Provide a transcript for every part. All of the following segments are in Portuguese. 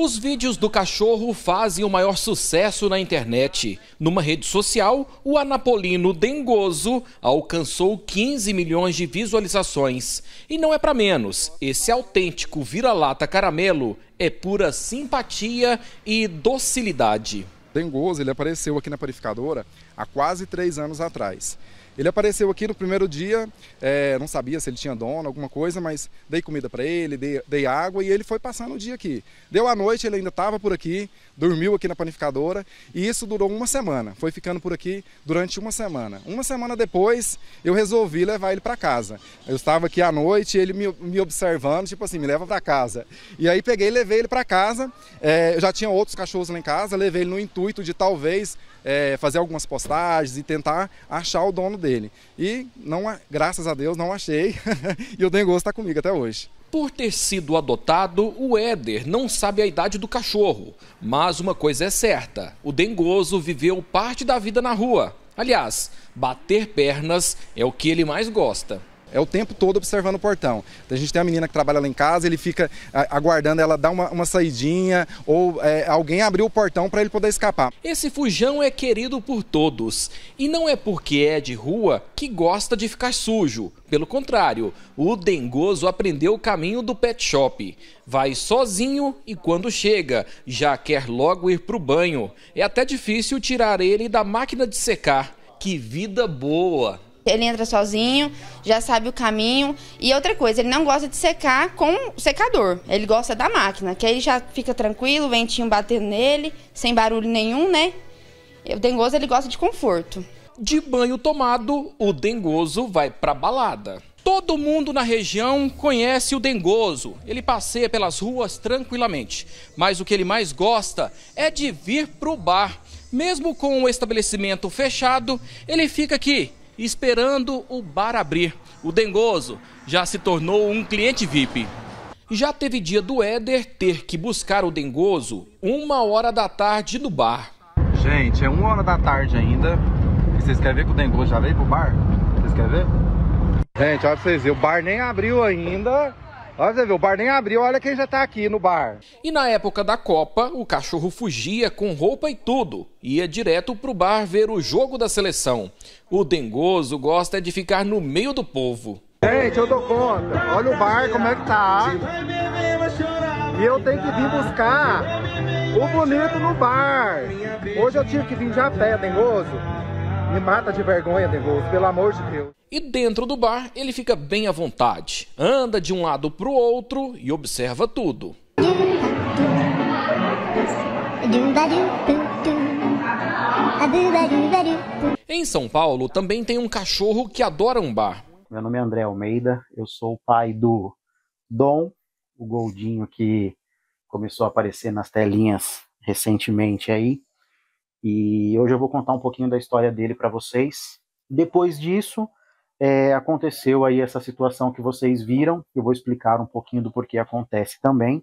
Os vídeos do cachorro fazem o maior sucesso na internet. Numa rede social, o anapolino dengoso alcançou 15 milhões de visualizações. E não é para menos, esse autêntico vira-lata caramelo é pura simpatia e docilidade. Dengoso, ele apareceu aqui na panificadora há quase três anos atrás. Ele apareceu aqui no primeiro dia, é, não sabia se ele tinha dono, alguma coisa, mas dei comida para ele, dei, dei, água e ele foi passando o dia aqui. Deu a noite, ele ainda estava por aqui, dormiu aqui na panificadora e isso durou uma semana. Foi ficando por aqui durante uma semana. Uma semana depois, eu resolvi levar ele para casa. Eu estava aqui à noite, ele me, me observando, tipo assim, me leva para casa. E aí peguei e levei ele para casa. É, eu já tinha outros cachorros lá em casa, levei ele no intuito de talvez é, fazer algumas postagens e tentar achar o dono dele dele. E não, graças a Deus não achei e o Dengozo está comigo até hoje. Por ter sido adotado, o Éder não sabe a idade do cachorro. Mas uma coisa é certa: o dengoso viveu parte da vida na rua. Aliás, bater pernas é o que ele mais gosta. É o tempo todo observando o portão. Então, a gente tem uma menina que trabalha lá em casa, ele fica ah, aguardando ela dar uma, uma saidinha ou é, alguém abrir o portão para ele poder escapar. Esse fujão é querido por todos. E não é porque é de rua que gosta de ficar sujo. Pelo contrário, o dengoso aprendeu o caminho do pet shop. Vai sozinho e quando chega, já quer logo ir para o banho. É até difícil tirar ele da máquina de secar. Que vida boa! Ele entra sozinho, já sabe o caminho. E outra coisa, ele não gosta de secar com secador. Ele gosta da máquina, que aí ele já fica tranquilo, o ventinho batendo nele, sem barulho nenhum, né? O dengoso ele gosta de conforto. De banho tomado, o dengoso vai pra balada. Todo mundo na região conhece o dengoso. Ele passeia pelas ruas tranquilamente, mas o que ele mais gosta é de vir pro bar. Mesmo com o estabelecimento fechado, ele fica aqui esperando o bar abrir. O Dengoso já se tornou um cliente VIP. Já teve dia do Éder ter que buscar o Dengoso uma hora da tarde no bar. Gente, é uma hora da tarde ainda. E vocês querem ver que o Dengoso já veio pro bar? Vocês querem ver? Gente, olha pra vocês verem, o bar nem abriu ainda Olha, você vê, o bar nem abriu, olha quem já tá aqui no bar. E na época da Copa, o cachorro fugia com roupa e tudo. Ia direto pro bar ver o jogo da seleção. O dengoso gosta de ficar no meio do povo. Gente, eu dou conta. Olha o bar, como é que tá. E eu tenho que vir buscar o bonito no bar. Hoje eu tive que vir já a pé, dengoso. Me mata de vergonha, Nervoso, pelo amor de Deus. E dentro do bar, ele fica bem à vontade. Anda de um lado pro outro e observa tudo. Em São Paulo, também tem um cachorro que adora um bar. Meu nome é André Almeida, eu sou o pai do Dom, o Goldinho que começou a aparecer nas telinhas recentemente aí. E hoje eu vou contar um pouquinho da história dele para vocês. Depois disso, é, aconteceu aí essa situação que vocês viram. Eu vou explicar um pouquinho do porquê acontece também.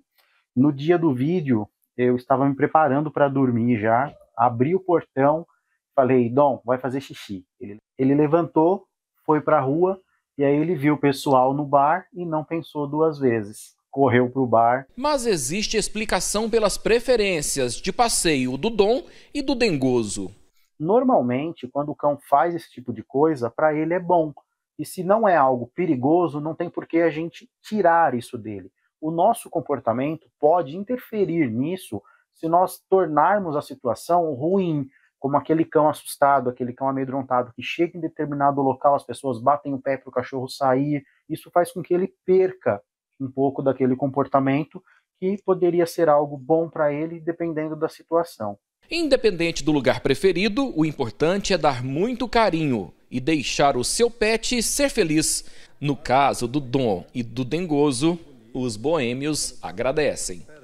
No dia do vídeo, eu estava me preparando para dormir já. Abri o portão, falei, Dom, vai fazer xixi. Ele, ele levantou, foi para a rua, e aí ele viu o pessoal no bar e não pensou duas vezes correu para o bar. Mas existe explicação pelas preferências de passeio do Dom e do Dengoso. Normalmente, quando o cão faz esse tipo de coisa, para ele é bom. E se não é algo perigoso, não tem por que a gente tirar isso dele. O nosso comportamento pode interferir nisso se nós tornarmos a situação ruim, como aquele cão assustado, aquele cão amedrontado que chega em determinado local, as pessoas batem o pé para o cachorro sair. Isso faz com que ele perca um pouco daquele comportamento que poderia ser algo bom para ele, dependendo da situação. Independente do lugar preferido, o importante é dar muito carinho e deixar o seu pet ser feliz. No caso do Dom e do Dengoso, os boêmios agradecem.